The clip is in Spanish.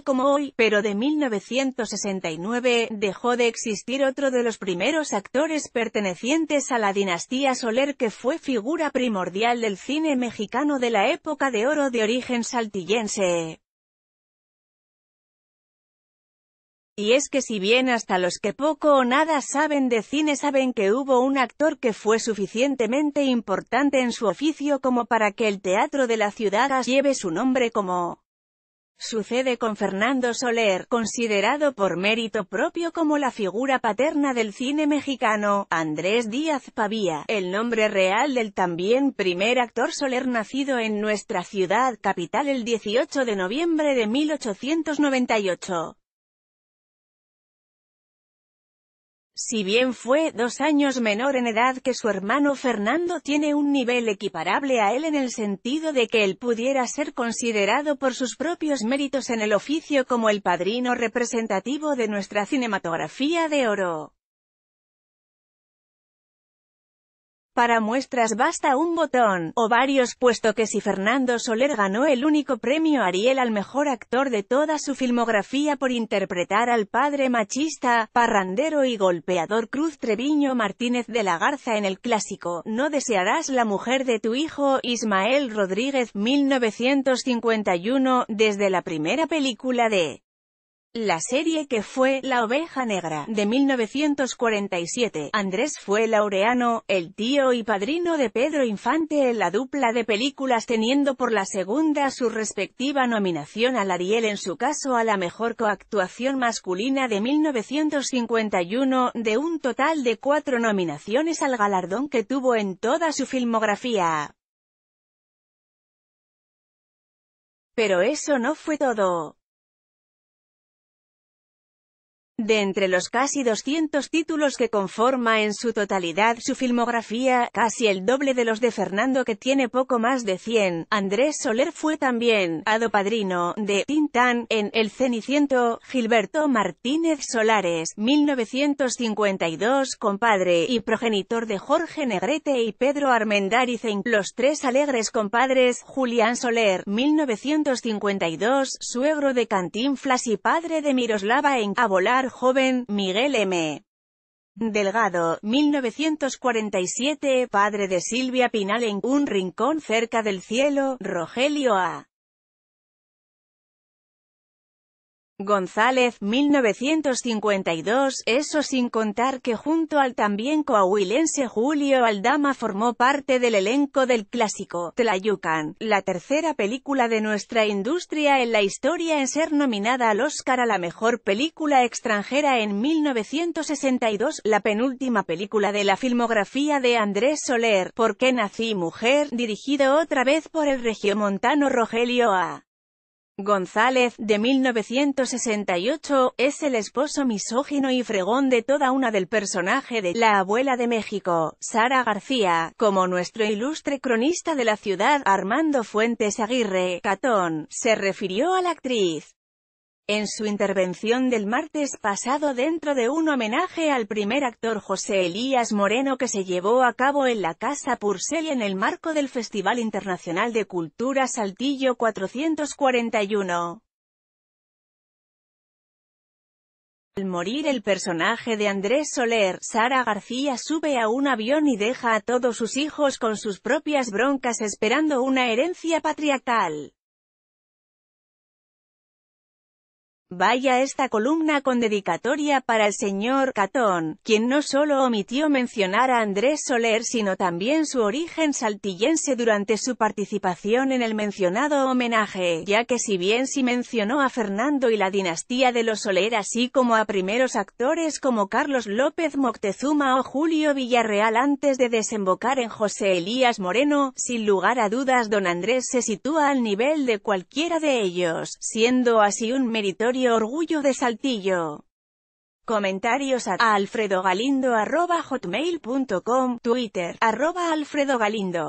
como hoy, pero de 1969, dejó de existir otro de los primeros actores pertenecientes a la dinastía Soler que fue figura primordial del cine mexicano de la época de oro de origen saltillense. Y es que si bien hasta los que poco o nada saben de cine saben que hubo un actor que fue suficientemente importante en su oficio como para que el teatro de la ciudad lleve su nombre como Sucede con Fernando Soler, considerado por mérito propio como la figura paterna del cine mexicano, Andrés Díaz Pavía, el nombre real del también primer actor Soler nacido en nuestra ciudad capital el 18 de noviembre de 1898. Si bien fue dos años menor en edad que su hermano Fernando tiene un nivel equiparable a él en el sentido de que él pudiera ser considerado por sus propios méritos en el oficio como el padrino representativo de nuestra cinematografía de oro. Para muestras basta un botón, o varios puesto que si Fernando Soler ganó el único premio Ariel al mejor actor de toda su filmografía por interpretar al padre machista, parrandero y golpeador Cruz Treviño Martínez de la Garza en el clásico No desearás la mujer de tu hijo, Ismael Rodríguez, 1951, desde la primera película de la serie que fue La oveja negra, de 1947, Andrés fue laureano, el tío y padrino de Pedro Infante en la dupla de películas teniendo por la segunda su respectiva nominación al Ariel en su caso a la mejor coactuación masculina de 1951, de un total de cuatro nominaciones al galardón que tuvo en toda su filmografía. Pero eso no fue todo. De entre los casi 200 títulos que conforma en su totalidad su filmografía, casi el doble de los de Fernando que tiene poco más de 100, Andrés Soler fue también, Ado Padrino, de Tintán, en El Ceniciento, Gilberto Martínez Solares, 1952, compadre y progenitor de Jorge Negrete y Pedro Armendáriz en Los Tres Alegres Compadres, Julián Soler, 1952, suegro de Cantinflas y padre de Miroslava en A Volar joven, Miguel M. Delgado, 1947, padre de Silvia Pinal en Un Rincón cerca del cielo, Rogelio A. González, 1952, eso sin contar que junto al también coahuilense Julio Aldama formó parte del elenco del clásico, Tlayucan, la tercera película de nuestra industria en la historia en ser nominada al Oscar a la mejor película extranjera en 1962, la penúltima película de la filmografía de Andrés Soler, Por qué nací mujer, dirigido otra vez por el regiomontano Rogelio A. González, de 1968, es el esposo misógino y fregón de toda una del personaje de La abuela de México, Sara García, como nuestro ilustre cronista de la ciudad, Armando Fuentes Aguirre, Catón, se refirió a la actriz. En su intervención del martes pasado dentro de un homenaje al primer actor José Elías Moreno que se llevó a cabo en la Casa Purcell en el marco del Festival Internacional de Cultura Saltillo 441. Al morir el personaje de Andrés Soler, Sara García sube a un avión y deja a todos sus hijos con sus propias broncas esperando una herencia patriarcal. Vaya esta columna con dedicatoria para el señor Catón, quien no solo omitió mencionar a Andrés Soler sino también su origen saltillense durante su participación en el mencionado homenaje, ya que si bien sí mencionó a Fernando y la dinastía de los Soler así como a primeros actores como Carlos López Moctezuma o Julio Villarreal antes de desembocar en José Elías Moreno, sin lugar a dudas don Andrés se sitúa al nivel de cualquiera de ellos, siendo así un meritorio Orgullo de Saltillo. Comentarios a alfredogalindo.com. Twitter, arroba alfredogalindo.